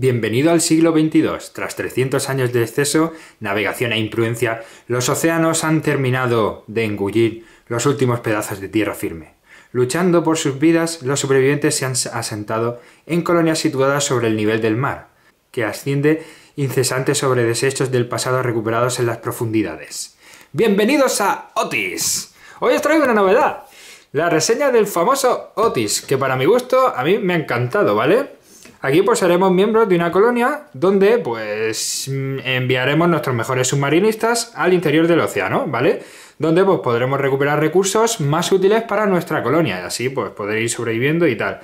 Bienvenido al siglo XXII. Tras 300 años de exceso, navegación e influencia, los océanos han terminado de engullir los últimos pedazos de tierra firme. Luchando por sus vidas, los sobrevivientes se han asentado en colonias situadas sobre el nivel del mar, que asciende incesante sobre desechos del pasado recuperados en las profundidades. ¡Bienvenidos a Otis! Hoy os traigo una novedad. La reseña del famoso Otis, que para mi gusto a mí me ha encantado, ¿vale? Aquí pues seremos miembros de una colonia donde pues enviaremos nuestros mejores submarinistas al interior del océano, ¿vale? Donde pues podremos recuperar recursos más útiles para nuestra colonia y así pues poder ir sobreviviendo y tal.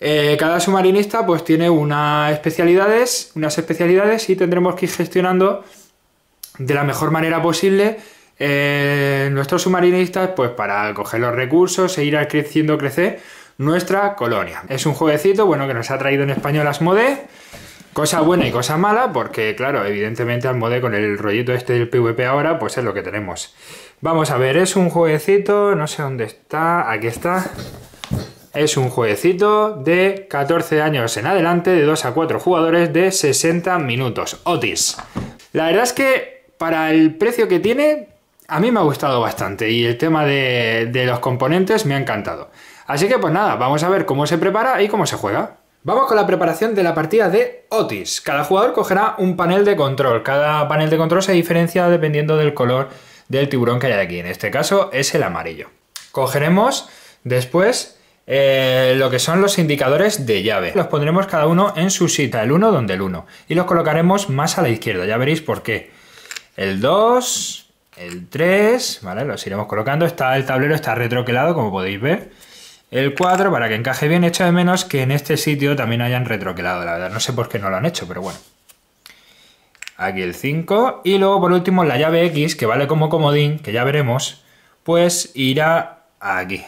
Eh, cada submarinista pues tiene unas especialidades, unas especialidades y tendremos que ir gestionando de la mejor manera posible eh, nuestros submarinistas pues para coger los recursos e ir creciendo, crecer nuestra colonia. Es un jueguecito, bueno, que nos ha traído en español Asmode. Cosa buena y cosa mala, porque claro, evidentemente Asmode con el rollito este del PvP ahora, pues es lo que tenemos. Vamos a ver, es un jueguecito, no sé dónde está, aquí está. Es un jueguecito de 14 años en adelante, de 2 a 4 jugadores, de 60 minutos. Otis. La verdad es que para el precio que tiene, a mí me ha gustado bastante y el tema de, de los componentes me ha encantado. Así que pues nada, vamos a ver cómo se prepara y cómo se juega. Vamos con la preparación de la partida de Otis. Cada jugador cogerá un panel de control. Cada panel de control se diferencia dependiendo del color del tiburón que hay aquí. En este caso es el amarillo. Cogeremos después eh, lo que son los indicadores de llave. Los pondremos cada uno en su cita, el 1 donde el 1. Y los colocaremos más a la izquierda, ya veréis por qué. El 2, el 3, Los iremos colocando. Está el tablero, está retroquelado, como podéis ver el cuadro para que encaje bien. Echo de menos que en este sitio también hayan retroquelado, la verdad. No sé por qué no lo han hecho, pero bueno. Aquí el 5. Y luego, por último, la llave X, que vale como comodín, que ya veremos, pues irá aquí.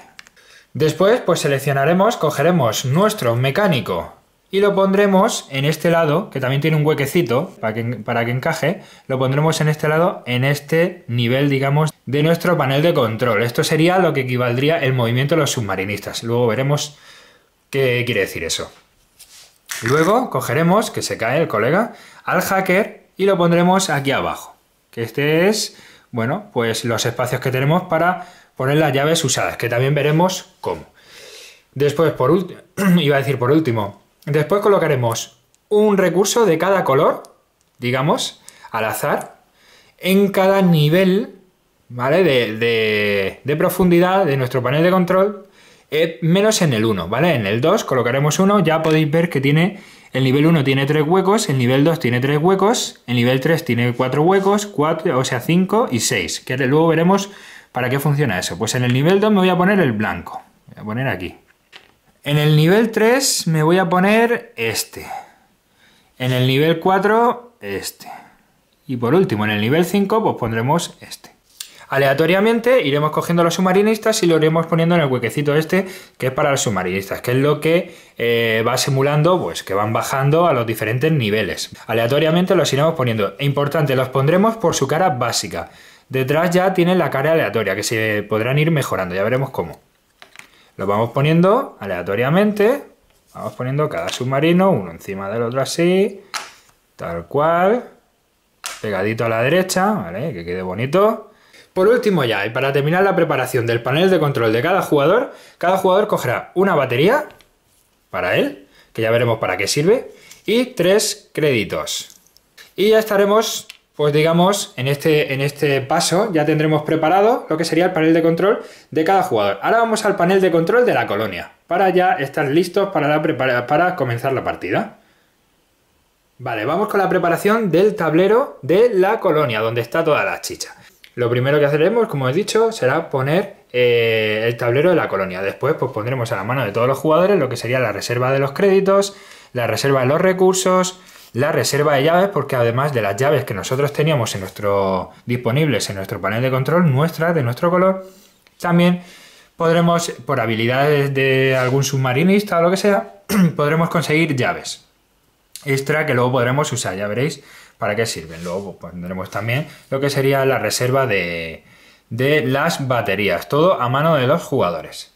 Después, pues seleccionaremos, cogeremos nuestro mecánico y lo pondremos en este lado, que también tiene un huequecito para que, para que encaje, lo pondremos en este lado, en este nivel, digamos, de nuestro panel de control. Esto sería lo que equivaldría el movimiento de los submarinistas. Luego veremos qué quiere decir eso. Luego cogeremos, que se cae el colega, al hacker y lo pondremos aquí abajo. Que este es, bueno, pues los espacios que tenemos para poner las llaves usadas, que también veremos cómo. Después, por último, iba a decir por último, Después colocaremos un recurso de cada color, digamos, al azar, en cada nivel ¿vale? De, de, de, profundidad de nuestro panel de control, eh, menos en el 1, ¿vale? En el 2 colocaremos 1, ya podéis ver que tiene, el nivel 1 tiene 3 huecos, el nivel 2 tiene 3 huecos, el nivel 3 tiene 4 huecos, 4, o sea 5 y 6, que luego veremos para qué funciona eso. Pues en el nivel 2 me voy a poner el blanco, voy a poner aquí, en el nivel 3 me voy a poner este. En el nivel 4, este. Y por último, en el nivel 5, pues pondremos este. Aleatoriamente iremos cogiendo los submarinistas y lo iremos poniendo en el huequecito este que es para los submarinistas, que es lo que eh, va simulando, pues que van bajando a los diferentes niveles. Aleatoriamente los iremos poniendo. E importante, los pondremos por su cara básica. Detrás ya tienen la cara aleatoria, que se podrán ir mejorando, ya veremos cómo. Lo vamos poniendo aleatoriamente, vamos poniendo cada submarino uno encima del otro así, tal cual, pegadito a la derecha, ¿vale? Que quede bonito. Por último ya, y para terminar la preparación del panel de control de cada jugador, cada jugador cogerá una batería para él, que ya veremos para qué sirve, y tres créditos. Y ya estaremos pues digamos, en este, en este paso ya tendremos preparado lo que sería el panel de control de cada jugador. Ahora vamos al panel de control de la colonia, para ya estar listos para, para comenzar la partida. Vale, vamos con la preparación del tablero de la colonia, donde está toda la chicha. Lo primero que haremos, como he dicho, será poner eh, el tablero de la colonia. Después, pues pondremos a la mano de todos los jugadores lo que sería la reserva de los créditos, la reserva de los recursos, la reserva de llaves porque además de las llaves que nosotros teníamos en nuestro, disponibles en nuestro panel de control, nuestra de nuestro color, también podremos, por habilidades de algún submarinista o lo que sea, podremos conseguir llaves extra que luego podremos usar, ya veréis para qué sirven. Luego pondremos también lo que sería la reserva de, de las baterías, todo a mano de los jugadores.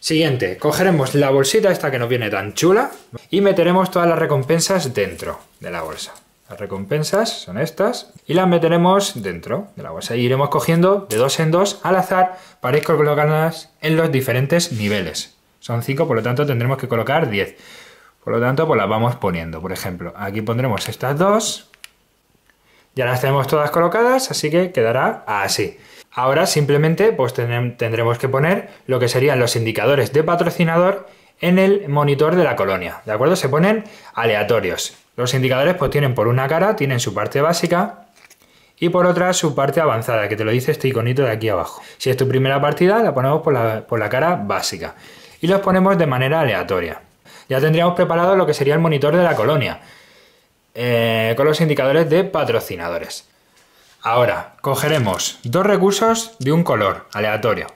Siguiente, cogeremos la bolsita esta que nos viene tan chula y meteremos todas las recompensas dentro de la bolsa. Las recompensas son estas y las meteremos dentro de la bolsa y e iremos cogiendo de dos en dos al azar para colocarlas en los diferentes niveles. Son 5, por lo tanto tendremos que colocar 10. Por lo tanto, pues las vamos poniendo. Por ejemplo, aquí pondremos estas dos. Ya las tenemos todas colocadas, así que quedará así. Ahora simplemente pues, tendremos que poner lo que serían los indicadores de patrocinador en el monitor de la colonia, ¿de acuerdo? Se ponen aleatorios. Los indicadores pues tienen por una cara, tienen su parte básica y por otra su parte avanzada, que te lo dice este iconito de aquí abajo. Si es tu primera partida, la ponemos por la, cara básica y los ponemos de manera aleatoria. Ya tendríamos preparado lo que sería el monitor de la colonia eh, con los indicadores de patrocinadores. Ahora, cogeremos dos recursos de un color aleatorio,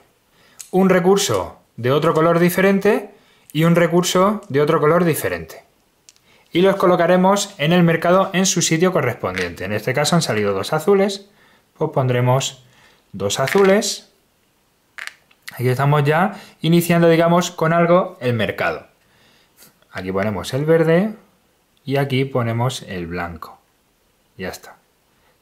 un recurso de otro color diferente y un recurso de otro color diferente. Y los colocaremos en el mercado en su sitio correspondiente. En este caso han salido dos azules, pues pondremos dos azules. Aquí estamos ya iniciando, digamos, con algo el mercado. Aquí ponemos el verde y aquí ponemos el blanco. Ya está.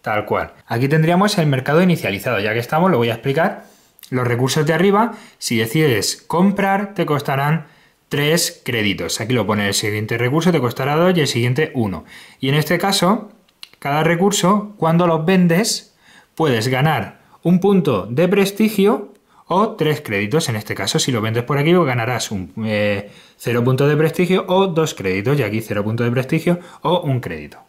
Tal cual. Aquí tendríamos el mercado inicializado. Ya que estamos, lo voy a explicar. Los recursos de arriba, si decides comprar, te costarán 3 créditos. Aquí lo pone el siguiente recurso, te costará 2 y el siguiente 1. Y en este caso, cada recurso, cuando los vendes, puedes ganar un punto de prestigio o 3 créditos. En este caso, si lo vendes por aquí, ganarás un 0 eh, punto puntos de prestigio o 2 créditos. Y aquí 0 puntos de prestigio o un crédito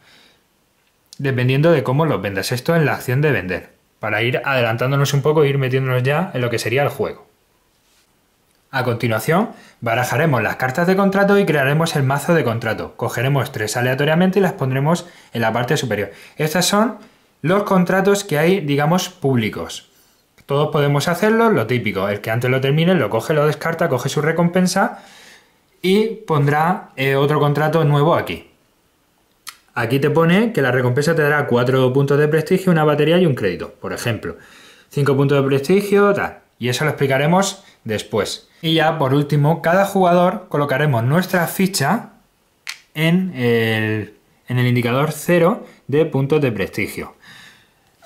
dependiendo de cómo los vendas. Esto en la acción de vender, para ir adelantándonos un poco e ir metiéndonos ya en lo que sería el juego. A continuación, barajaremos las cartas de contrato y crearemos el mazo de contrato. Cogeremos tres aleatoriamente y las pondremos en la parte superior. Estas son los contratos que hay, digamos, públicos. Todos podemos hacerlo, lo típico, el que antes lo termine, lo coge, lo descarta, coge su recompensa y pondrá eh, otro contrato nuevo aquí. Aquí te pone que la recompensa te dará 4 puntos de prestigio, una batería y un crédito, por ejemplo. 5 puntos de prestigio, tal. Y eso lo explicaremos después. Y ya por último, cada jugador colocaremos nuestra ficha en el, indicador 0 de puntos de prestigio.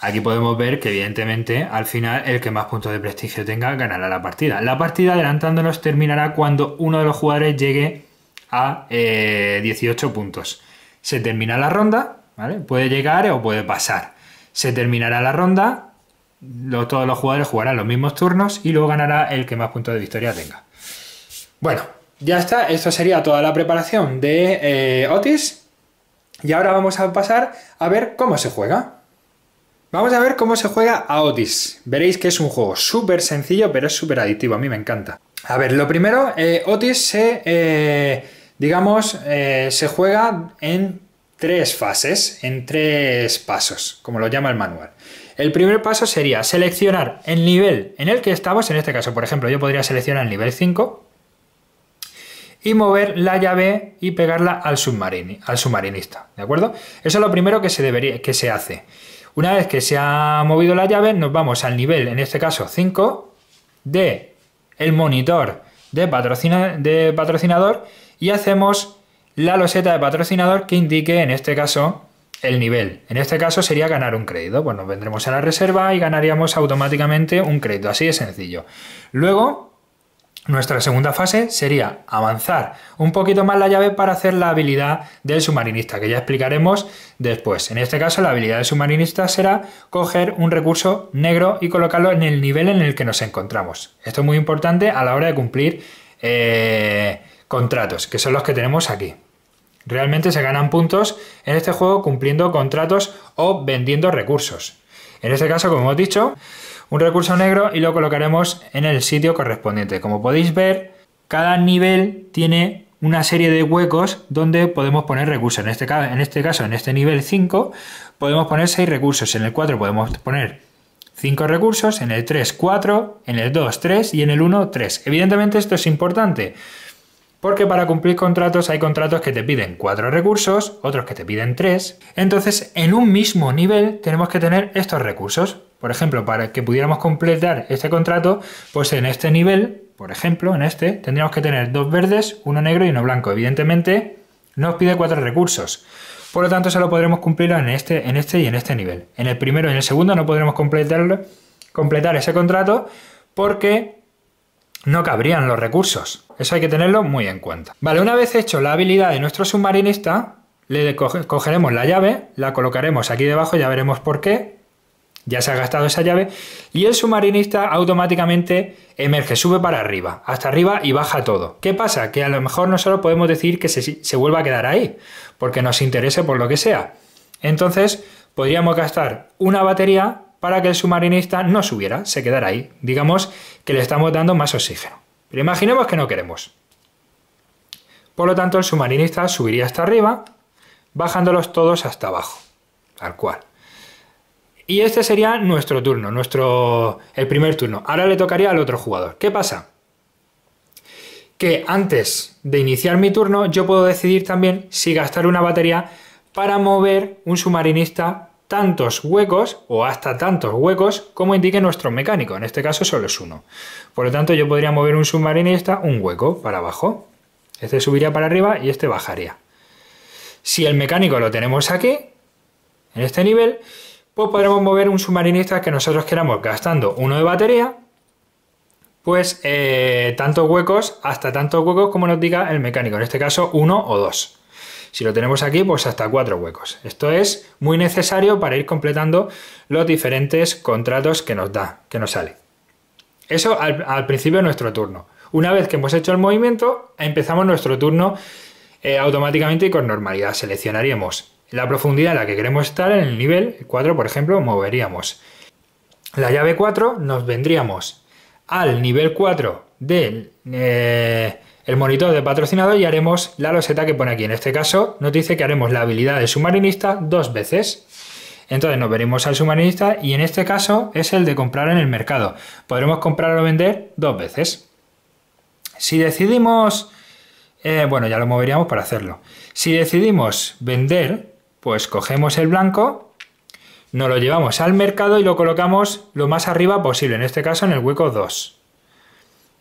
Aquí podemos ver que evidentemente al final el que más puntos de prestigio tenga ganará la partida. La partida adelantándonos terminará cuando uno de los jugadores llegue a 18 eh, puntos. Se termina la ronda, ¿vale? Puede llegar o puede pasar. Se terminará la ronda, todos los jugadores jugarán los mismos turnos y luego ganará el que más puntos de victoria tenga. Bueno, ya está, esto sería toda la preparación de eh, Otis. Y ahora vamos a pasar a ver cómo se juega. Vamos a ver cómo se juega a Otis. Veréis que es un juego súper sencillo, pero es súper adictivo, a mí me encanta. A ver, lo primero, eh, Otis se... Eh, Digamos, eh, se juega en tres fases, en tres pasos, como lo llama el manual. El primer paso sería seleccionar el nivel en el que estamos, en este caso, por ejemplo, yo podría seleccionar el nivel 5 y mover la llave y pegarla al, submarinista, ¿de acuerdo? Eso es lo primero que se, debería, que se hace. Una vez que se ha movido la llave, nos vamos al nivel, en este caso 5, de el monitor de, de patrocinador y hacemos la loseta de patrocinador que indique, en este caso, el nivel. En este caso sería ganar un crédito. Pues nos vendremos a la reserva y ganaríamos automáticamente un crédito. Así de sencillo. Luego, nuestra segunda fase sería avanzar un poquito más la llave para hacer la habilidad del submarinista, que ya explicaremos después. En este caso, la habilidad del submarinista será coger un recurso negro y colocarlo en el nivel en el que nos encontramos. Esto es muy importante a la hora de cumplir eh, contratos, que son los que tenemos aquí. Realmente se ganan puntos en este juego cumpliendo contratos o vendiendo recursos. En este caso, como hemos dicho, un recurso negro y lo colocaremos en el sitio correspondiente. Como podéis ver, cada nivel tiene una serie de huecos donde podemos poner recursos. En este, en este caso, en este nivel 5, podemos poner 6 recursos. En el 4 podemos poner 5 recursos, en el 3 4, en el 2 3 y en el 1 3. Evidentemente esto es importante porque para cumplir contratos hay contratos que te piden cuatro recursos, otros que te piden tres. Entonces, en un mismo nivel tenemos que tener estos recursos. Por ejemplo, para que pudiéramos completar este contrato, pues en este nivel, por ejemplo, en este, tendríamos que tener dos verdes, uno negro y uno blanco. Evidentemente, nos pide cuatro recursos. Por lo tanto, solo podremos cumplirlo en este, en este y en este nivel. En el primero y en el segundo no podremos completar ese contrato porque no cabrían los recursos. Eso hay que tenerlo muy en cuenta. Vale, una vez hecho la habilidad de nuestro submarinista, le cogeremos la llave, la colocaremos aquí debajo, ya veremos por qué. Ya se ha gastado esa llave. Y el submarinista automáticamente emerge, sube para arriba, hasta arriba y baja todo. ¿Qué pasa? Que a lo mejor nosotros podemos decir que se, se vuelva a quedar ahí, porque nos interese por lo que sea. Entonces, podríamos gastar una batería para que el submarinista no subiera, se quedara ahí. Digamos que le estamos dando más oxígeno. Pero imaginemos que no queremos. Por lo tanto, el submarinista subiría hasta arriba, bajándolos todos hasta abajo, tal cual. Y este sería nuestro turno, nuestro el primer turno. Ahora le tocaría al otro jugador. ¿Qué pasa? Que antes de iniciar mi turno yo puedo decidir también si gastar una batería para mover un submarinista tantos huecos o hasta tantos huecos como indique nuestro mecánico. En este caso solo es uno. Por lo tanto, yo podría mover un submarinista un hueco para abajo. Este subiría para arriba y este bajaría. Si el mecánico lo tenemos aquí, en este nivel, pues podremos mover un submarinista que nosotros queramos gastando uno de batería, pues eh, tantos huecos hasta tantos huecos como nos diga el mecánico, en este caso uno o dos. Si lo tenemos aquí, pues hasta cuatro huecos. Esto es muy necesario para ir completando los diferentes contratos que nos da, que nos sale. Eso al, principio de nuestro turno. Una vez que hemos hecho el movimiento, empezamos nuestro turno eh, automáticamente y con normalidad. Seleccionaríamos la profundidad en la que queremos estar en el nivel 4, por ejemplo, moveríamos. La llave 4 nos vendríamos al nivel 4 del... Eh, el monitor de patrocinador y haremos la loseta que pone aquí. En este caso nos dice que haremos la habilidad de submarinista dos veces. Entonces nos veremos al submarinista y en este caso es el de comprar en el mercado. Podremos comprar o vender dos veces. Si decidimos... Eh, bueno, ya lo moveríamos para hacerlo. Si decidimos vender, pues cogemos el blanco, nos lo llevamos al mercado y lo colocamos lo más arriba posible, en este caso en el hueco 2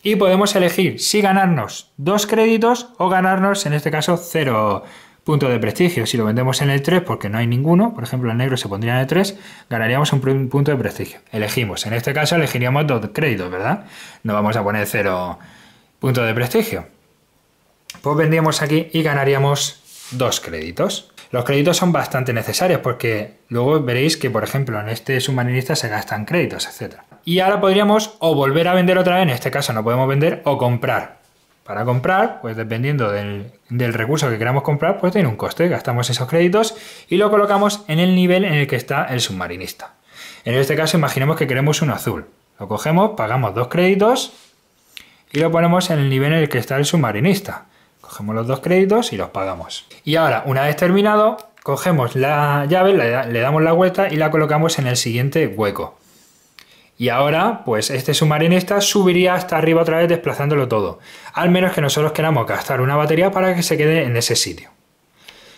y podemos elegir si ganarnos dos créditos o ganarnos, en este caso, cero puntos de prestigio. Si lo vendemos en el 3, porque no hay ninguno, por ejemplo, el negro se pondría en el 3, ganaríamos un punto de prestigio. Elegimos, en este caso, elegiríamos dos créditos, ¿verdad? No vamos a poner cero puntos de prestigio. Pues vendríamos aquí y ganaríamos dos créditos. Los créditos son bastante necesarios porque luego veréis que, por ejemplo, en este submarinista se gastan créditos, etc. Y ahora podríamos o volver a vender otra vez, en este caso no podemos vender, o comprar. Para comprar, pues dependiendo del, del recurso que queramos comprar, pues tiene un coste. Gastamos esos créditos y lo colocamos en el nivel en el que está el submarinista. En este caso, imaginemos que queremos un azul. Lo cogemos, pagamos dos créditos y lo ponemos en el nivel en el que está el submarinista. Cogemos los dos créditos y los pagamos. Y ahora, una vez terminado, cogemos la llave, le damos la vuelta y la colocamos en el siguiente hueco. Y ahora, pues este submarinista subiría hasta arriba otra vez desplazándolo todo, al menos que nosotros queramos gastar una batería para que se quede en ese sitio.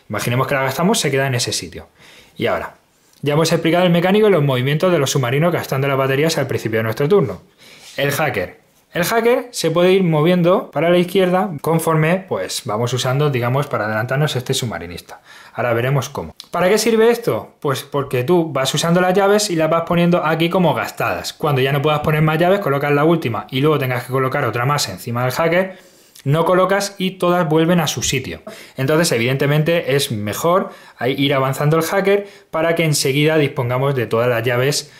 Imaginemos que la gastamos, se queda en ese sitio. Y ahora, ya hemos explicado el mecánico y los movimientos de los submarinos gastando las baterías al principio de nuestro turno. El hacker, el hacker se puede ir moviendo para la izquierda conforme pues vamos usando, digamos, para adelantarnos este submarinista. Ahora veremos cómo. ¿Para qué sirve esto? Pues porque tú vas usando las llaves y las vas poniendo aquí como gastadas. Cuando ya no puedas poner más llaves, colocas la última y luego tengas que colocar otra más encima del hacker, no colocas y todas vuelven a su sitio. Entonces, evidentemente, es mejor ir avanzando el hacker para que enseguida dispongamos de todas las llaves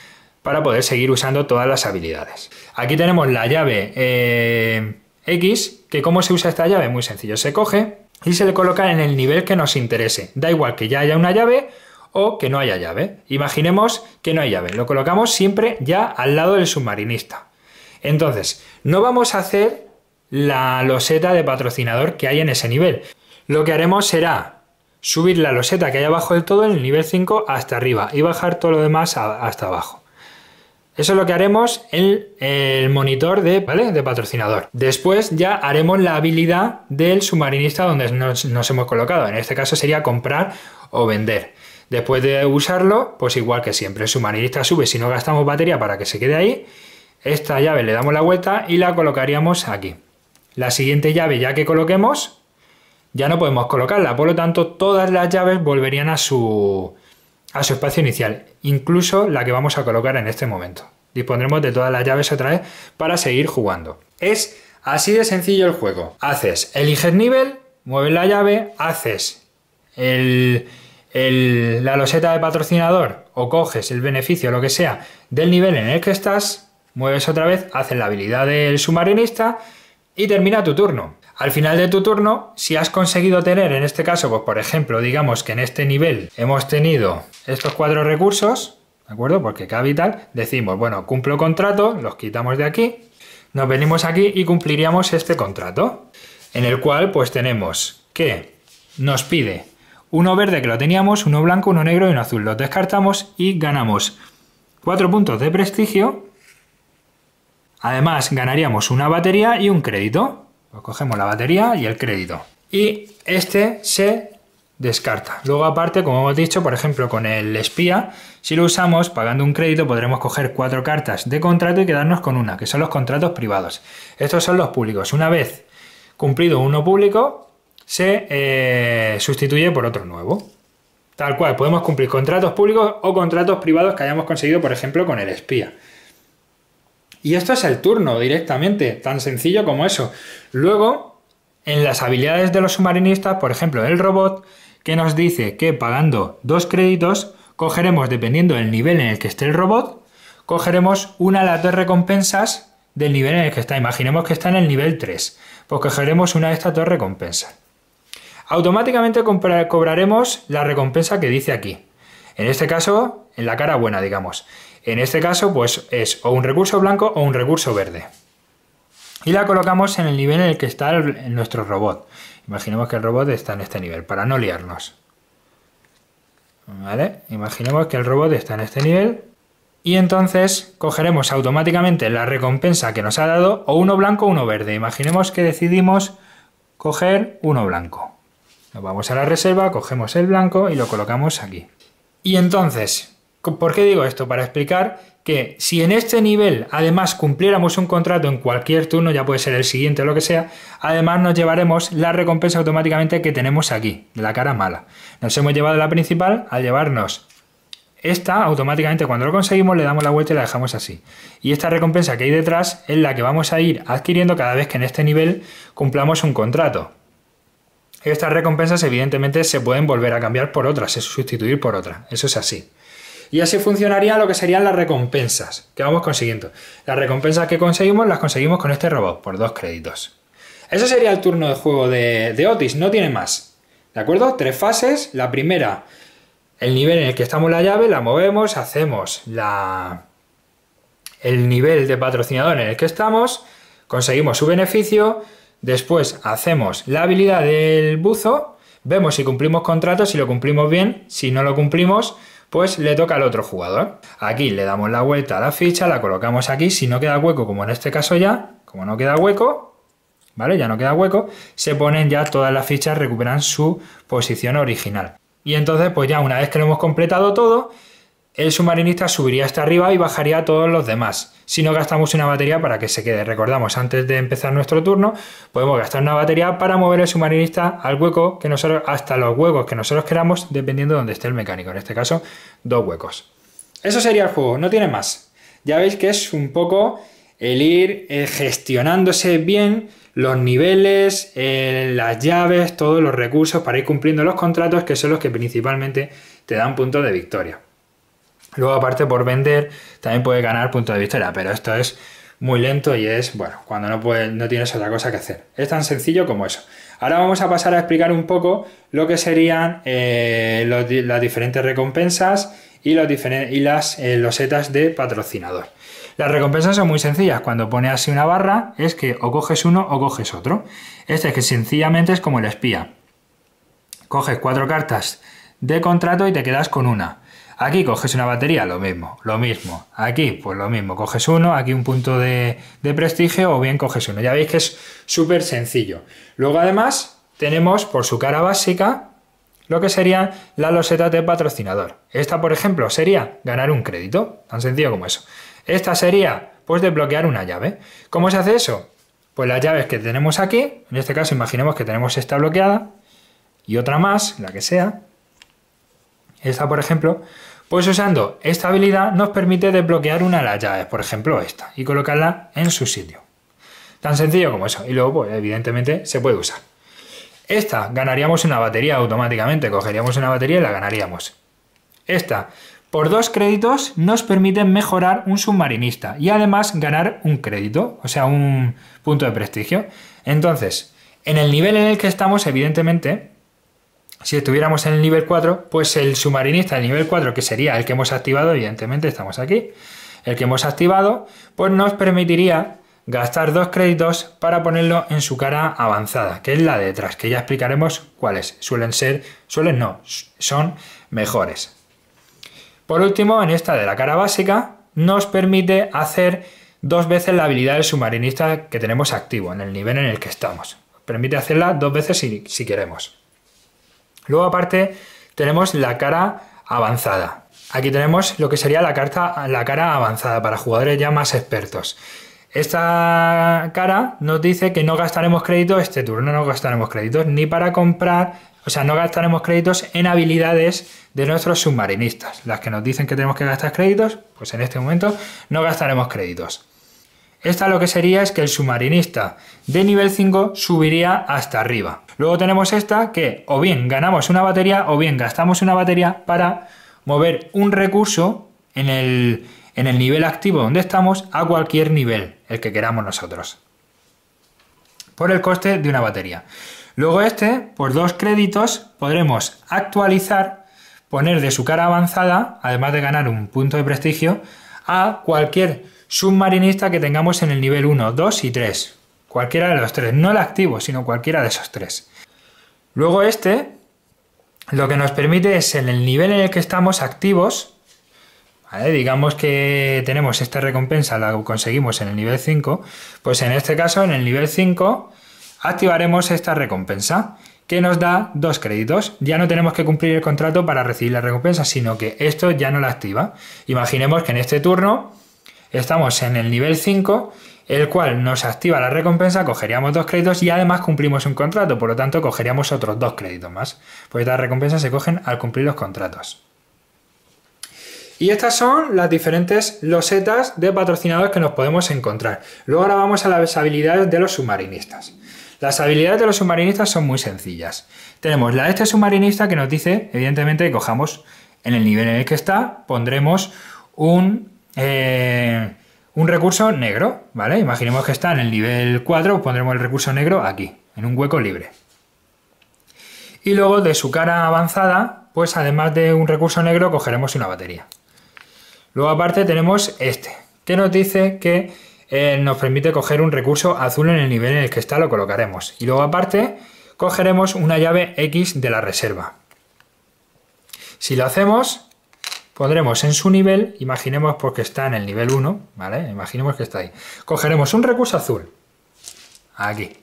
para poder seguir usando todas las habilidades. Aquí tenemos la llave eh, X, que cómo se usa esta llave, muy sencillo, se coge y se le coloca en el nivel que nos interese. Da igual que ya haya una llave o que no haya llave. Imaginemos que no hay llave, lo colocamos siempre ya al lado del submarinista. Entonces, no vamos a hacer la loseta de patrocinador que hay en ese nivel. Lo que haremos será subir la loseta que hay abajo del todo en el nivel 5 hasta arriba y bajar todo lo demás hasta abajo. Eso es lo que haremos en el monitor de, de patrocinador. Después ya haremos la habilidad del submarinista donde nos, nos hemos colocado. En este caso sería comprar o vender. Después de usarlo, pues igual que siempre, el submarinista sube si no gastamos batería para que se quede ahí. Esta llave le damos la vuelta y la colocaríamos aquí. La siguiente llave ya que coloquemos, ya no podemos colocarla, por lo tanto todas las llaves volverían a su, a su espacio inicial, incluso la que vamos a colocar en este momento. Dispondremos de todas las llaves otra vez para seguir jugando. Es así de sencillo el juego. Haces, eliges nivel, mueves la llave, haces el, la loseta de patrocinador o coges el beneficio, lo que sea, del nivel en el que estás, mueves otra vez, haces la habilidad del submarinista y termina tu turno. Al final de tu turno, si has conseguido tener, en este caso, pues por ejemplo, digamos que en este nivel hemos tenido estos cuatro recursos, ¿de acuerdo? Porque capital, decimos, bueno, cumplo contrato, los quitamos de aquí, nos venimos aquí y cumpliríamos este contrato, en el cual pues tenemos que nos pide uno verde que lo teníamos, uno blanco, uno negro y uno azul. Los descartamos y ganamos cuatro puntos de prestigio. Además, ganaríamos una batería y un crédito. Pues cogemos la batería y el crédito. Y este se descarta. Luego aparte, como hemos dicho, por ejemplo con el espía, si lo usamos pagando un crédito podremos coger cuatro cartas de contrato y quedarnos con una, que son los contratos privados. Estos son los públicos. Una vez cumplido uno público, se eh, sustituye por otro nuevo. Tal cual, podemos cumplir contratos públicos o contratos privados que hayamos conseguido, por ejemplo, con el espía. Y esto es el turno directamente, tan sencillo como eso. Luego, en las habilidades de los submarinistas, por ejemplo, el robot, que nos dice que pagando dos créditos, cogeremos, dependiendo del nivel en el que esté el robot, cogeremos una de las dos recompensas del nivel en el que está. Imaginemos que está en el nivel 3, pues cogeremos una de estas dos recompensas. Automáticamente cobraremos la recompensa que dice aquí. En este caso, en la cara buena, digamos. En este caso, pues es o un recurso blanco o un recurso verde. Y la colocamos en el nivel en el que está nuestro robot. Imaginemos que el robot está en este nivel, para no liarnos. ¿Vale? Imaginemos que el robot está en este nivel. Y entonces cogeremos automáticamente la recompensa que nos ha dado, o uno blanco o uno verde. Imaginemos que decidimos coger uno blanco. Nos vamos a la reserva, cogemos el blanco y lo colocamos aquí. Y entonces, ¿Por qué digo esto? Para explicar que si en este nivel además cumpliéramos un contrato en cualquier turno, ya puede ser el siguiente o lo que sea, además nos llevaremos la recompensa automáticamente que tenemos aquí, de la cara mala. Nos hemos llevado la principal al llevarnos esta, automáticamente cuando lo conseguimos le damos la vuelta y la dejamos así. Y esta recompensa que hay detrás es la que vamos a ir adquiriendo cada vez que en este nivel cumplamos un contrato. Estas recompensas evidentemente se pueden volver a cambiar por otras, se sustituir por otra, eso es así. Y así funcionaría lo que serían las recompensas que vamos consiguiendo. Las recompensas que conseguimos las conseguimos con este robot por dos créditos. Ese sería el turno de juego de, Otis, no tiene más. ¿De acuerdo? Tres fases. La primera, el nivel en el que estamos la llave, la movemos, hacemos la... el nivel de patrocinador en el que estamos, conseguimos su beneficio, después hacemos la habilidad del buzo, vemos si cumplimos contratos, si lo cumplimos bien, si no lo cumplimos, pues le toca al otro jugador. Aquí le damos la vuelta a la ficha, la colocamos aquí, si no queda hueco, como en este caso ya, como no queda hueco, ¿vale? Ya no queda hueco, se ponen ya todas las fichas, recuperan su posición original. Y entonces, pues ya una vez que lo hemos completado todo, el submarinista subiría hasta arriba y bajaría a todos los demás si no gastamos una batería para que se quede. Recordamos, antes de empezar nuestro turno, podemos gastar una batería para mover el submarinista al hueco que nosotros, hasta los huecos que nosotros queramos, dependiendo de donde esté el mecánico. En este caso, dos huecos. Eso sería el juego, no tiene más. Ya veis que es un poco el ir eh, gestionándose bien los niveles, eh, las llaves, todos los recursos para ir cumpliendo los contratos que son los que principalmente te dan puntos de victoria. Luego, aparte por vender, también puede ganar punto de victoria, pero esto es muy lento y es, bueno, cuando no, no tienes otra cosa que hacer. Es tan sencillo como eso. Ahora vamos a pasar a explicar un poco lo que serían eh, las diferentes recompensas y, los diferentes, y las eh, de patrocinador. Las recompensas son muy sencillas. Cuando pones así una barra es que o coges uno o coges otro. Este es que sencillamente es como el espía. Coges cuatro cartas de contrato y te quedas con una Aquí coges una batería, lo mismo, lo mismo. Aquí, pues lo mismo, coges uno, aquí un punto de, prestigio o bien coges uno. Ya veis que es súper sencillo. Luego además tenemos por su cara básica lo que sería la losetas de patrocinador. Esta, por ejemplo, sería ganar un crédito, tan sencillo como eso. Esta sería, pues, desbloquear una llave. ¿Cómo se hace eso? Pues las llaves que tenemos aquí, en este caso imaginemos que tenemos esta bloqueada y otra más, la que sea, esta, por ejemplo, pues usando esta habilidad nos permite desbloquear una de las llaves, por ejemplo esta, y colocarla en su sitio. Tan sencillo como eso. Y luego, pues, evidentemente, se puede usar. Esta ganaríamos una batería automáticamente, cogeríamos una batería y la ganaríamos. Esta, por dos créditos, nos permite mejorar un submarinista y además ganar un crédito, o sea, un punto de prestigio. Entonces, en el nivel en el que estamos, evidentemente, si estuviéramos en el nivel 4, pues el submarinista de nivel 4, que sería el que hemos activado, evidentemente estamos aquí, el que hemos activado, pues nos permitiría gastar dos créditos para ponerlo en su cara avanzada, que es la de detrás, que ya explicaremos cuáles suelen ser, suelen no, son mejores. Por último, en esta de la cara básica, nos permite hacer dos veces la habilidad del submarinista que tenemos activo en el nivel en el que estamos. Permite hacerla dos veces si, si queremos. Luego aparte tenemos la cara avanzada. Aquí tenemos lo que sería la, carta, la cara avanzada para jugadores ya más expertos. Esta cara nos dice que no gastaremos créditos este turno, no gastaremos créditos ni para comprar, o sea, no gastaremos créditos en habilidades de nuestros submarinistas. Las que nos dicen que tenemos que gastar créditos, pues en este momento no gastaremos créditos. Esta lo que sería es que el submarinista de nivel 5 subiría hasta arriba. Luego tenemos esta que o bien ganamos una batería o bien gastamos una batería para mover un recurso en el, nivel activo donde estamos a cualquier nivel, el que queramos nosotros. Por el coste de una batería. Luego este, por dos créditos, podremos actualizar, poner de su cara avanzada, además de ganar un punto de prestigio, a cualquier submarinista que tengamos en el nivel 1, 2 y 3. Cualquiera de los tres, no el activo, sino cualquiera de esos tres. Luego este lo que nos permite es en el nivel en el que estamos activos, digamos que tenemos esta recompensa, la conseguimos en el nivel 5, pues en este caso en el nivel 5 activaremos esta recompensa que nos da dos créditos. Ya no tenemos que cumplir el contrato para recibir la recompensa, sino que esto ya no la activa. Imaginemos que en este turno Estamos en el nivel 5, el cual nos activa la recompensa, cogeríamos dos créditos y además cumplimos un contrato, por lo tanto cogeríamos otros dos créditos más, pues estas recompensas se cogen al cumplir los contratos. Y estas son las diferentes losetas de patrocinadores que nos podemos encontrar. Luego ahora vamos a las habilidades de los submarinistas. Las habilidades de los submarinistas son muy sencillas. Tenemos la de este submarinista que nos dice, evidentemente, que cojamos en el nivel en el que está, pondremos un eh, un recurso negro, ¿vale? Imaginemos que está en el nivel 4, pues pondremos el recurso negro aquí, en un hueco libre. Y luego de su cara avanzada, pues además de un recurso negro, cogeremos una batería. Luego aparte tenemos este, que nos dice que eh, nos permite coger un recurso azul en el nivel en el que está, lo colocaremos. Y luego aparte cogeremos una llave X de la reserva. Si lo hacemos, pondremos en su nivel, imaginemos porque pues está en el nivel 1, ¿vale? Imaginemos que está ahí. Cogeremos un recurso azul, aquí,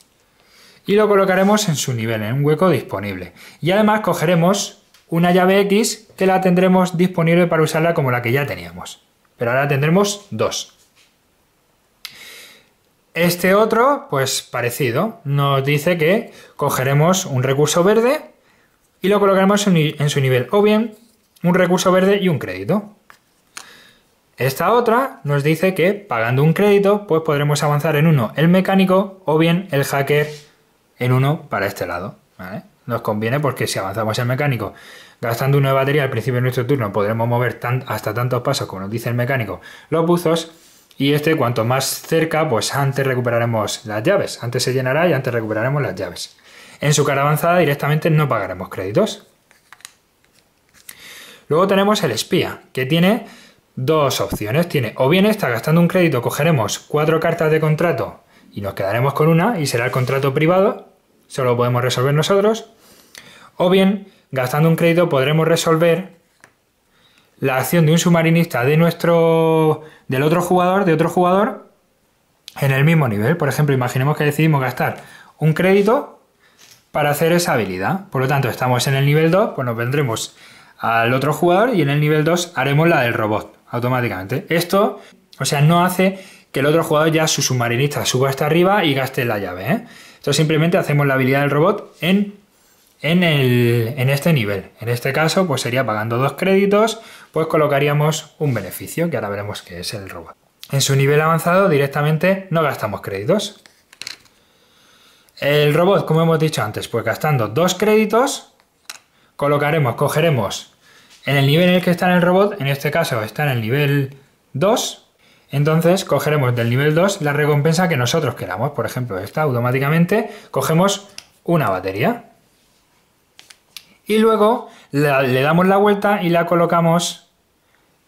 y lo colocaremos en su nivel, en un hueco disponible. Y además cogeremos una llave X que la tendremos disponible para usarla como la que ya teníamos. Pero ahora tendremos dos. Este otro, pues parecido, nos dice que cogeremos un recurso verde y lo colocaremos en su nivel, o bien un recurso verde y un crédito. Esta otra nos dice que pagando un crédito, pues podremos avanzar en uno el mecánico o bien el hacker en uno para este lado. Nos conviene porque si avanzamos el mecánico gastando una batería al principio de nuestro turno, podremos mover hasta tantos pasos como nos dice el mecánico los buzos. Y este, cuanto más cerca, pues antes recuperaremos las llaves. Antes se llenará y antes recuperaremos las llaves. En su cara avanzada directamente no pagaremos créditos. Luego tenemos el espía, que tiene dos opciones. Tiene o bien está gastando un crédito, cogeremos cuatro cartas de contrato y nos quedaremos con una y será el contrato privado, solo lo podemos resolver nosotros. O bien, gastando un crédito podremos resolver la acción de un submarinista de nuestro del otro jugador, de otro jugador en el mismo nivel. Por ejemplo, imaginemos que decidimos gastar un crédito para hacer esa habilidad. Por lo tanto, estamos en el nivel 2, pues nos vendremos al otro jugador y en el nivel 2 haremos la del robot automáticamente. Esto, o sea, no hace que el otro jugador ya su submarinista suba hasta arriba y gaste la llave. Entonces ¿eh? simplemente hacemos la habilidad del robot en, en, en este nivel. En este caso, pues sería pagando dos créditos, pues colocaríamos un beneficio, que ahora veremos que es el robot. En su nivel avanzado directamente no gastamos créditos. El robot, como hemos dicho antes, pues gastando dos créditos, colocaremos, cogeremos en el nivel en el que está el robot, en este caso está en el nivel 2, entonces cogeremos del nivel 2 la recompensa que nosotros queramos. Por ejemplo, esta automáticamente cogemos una batería. Y luego le damos la vuelta y la colocamos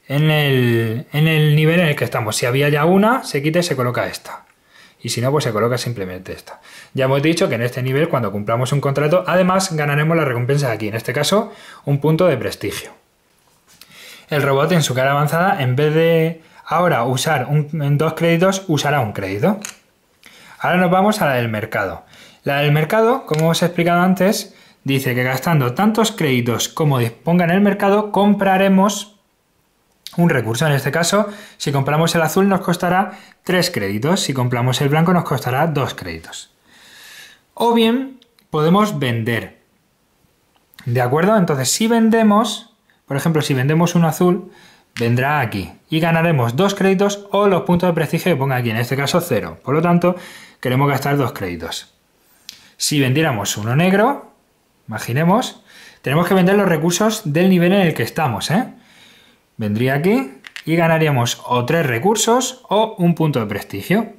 en el, en el nivel en el que estamos. Si había ya una, se quita y se coloca esta y si no, pues se coloca simplemente esta. Ya hemos dicho que en este nivel, cuando cumplamos un contrato, además ganaremos la recompensa aquí, en este caso, un punto de prestigio el robot en su cara avanzada, en vez de ahora usar en dos créditos, usará un crédito. Ahora nos vamos a la del mercado. La del mercado, como os he explicado antes, dice que gastando tantos créditos como disponga en el mercado, compraremos un recurso. En este caso, si compramos el azul nos costará tres créditos, si compramos el blanco nos costará dos créditos. O bien podemos vender. ¿De acuerdo? Entonces, si vendemos, por ejemplo, si vendemos un azul, vendrá aquí y ganaremos dos créditos o los puntos de prestigio que ponga aquí, en este caso cero. Por lo tanto, queremos gastar dos créditos. Si vendiéramos uno negro, imaginemos, tenemos que vender los recursos del nivel en el que estamos. ¿eh? Vendría aquí y ganaríamos o tres recursos o un punto de prestigio.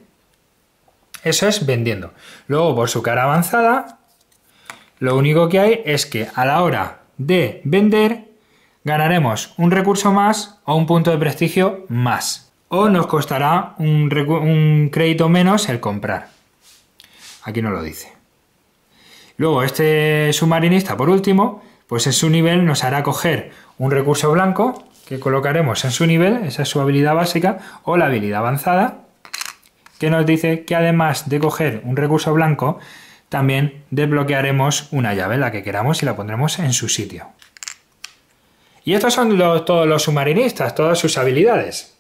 Eso es vendiendo. Luego, por su cara avanzada, lo único que hay es que a la hora de vender ganaremos un recurso más o un punto de prestigio más. O nos costará un, crédito menos el comprar. Aquí no lo dice. Luego este submarinista, por último, pues en su nivel nos hará coger un recurso blanco que colocaremos en su nivel, esa es su habilidad básica, o la habilidad avanzada, que nos dice que además de coger un recurso blanco, también desbloquearemos una llave, la que queramos, y la pondremos en su sitio. Y estos son todos los submarinistas, todas sus habilidades.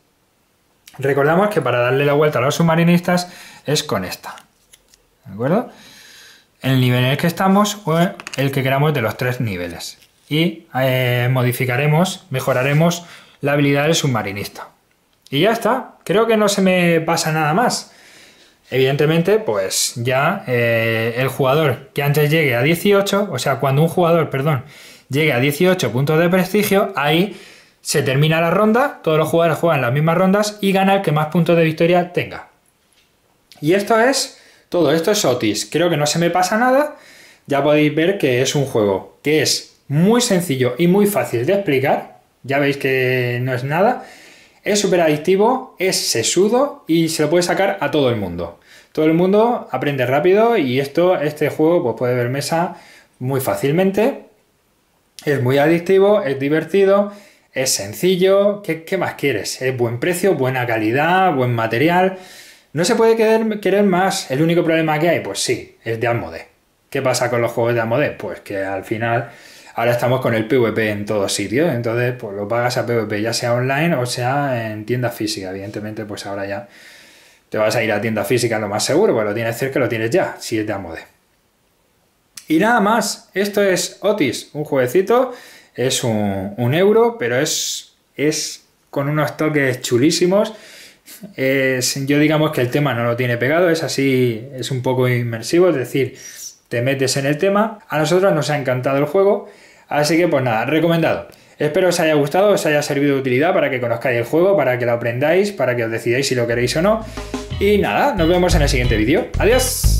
Recordamos que para darle la vuelta a los submarinistas es con esta. ¿De acuerdo? El nivel en el que estamos o el que queramos de los tres niveles. Y eh, modificaremos, mejoraremos la habilidad del submarinista. Y ya está. Creo que no se me pasa nada más. Evidentemente, pues ya eh, el jugador que antes llegue a 18, o sea, cuando un jugador, perdón, llegue a 18 puntos de prestigio, ahí se termina la ronda, todos los jugadores juegan las mismas rondas y gana el que más puntos de victoria tenga. Y esto es todo, esto es Otis. Creo que no se me pasa nada. Ya podéis ver que es un juego que es muy sencillo y muy fácil de explicar. Ya veis que no es nada. Es súper adictivo, es sesudo y se lo puede sacar a todo el mundo. Todo el mundo aprende rápido y esto, este juego pues puede ver mesa muy fácilmente. Es muy adictivo, es divertido, es sencillo. ¿Qué, más quieres? Es buen precio, buena calidad, buen material. ¿No se puede querer, querer más? ¿El único problema que hay? Pues sí, es de Almodé. ¿Qué pasa con los juegos de Almodé? Pues que al final ahora estamos con el PvP en todos sitios, entonces pues lo pagas a PvP, ya sea online o sea en tienda física. Evidentemente, pues ahora ya te vas a ir a tienda física lo más seguro, pues lo tienes cerca, lo tienes ya, si es de Amode. Y nada más, esto es Otis, un jueguecito, es un, euro, pero es, es con unos toques chulísimos. yo digamos que el tema no lo tiene pegado, es así, es un poco inmersivo, es decir, te metes en el tema. A nosotros nos ha encantado el juego, así que pues nada, recomendado. Espero os haya gustado, os haya servido de utilidad para que conozcáis el juego, para que lo aprendáis, para que os decidáis si lo queréis o no. Y nada, nos vemos en el siguiente vídeo. Adiós.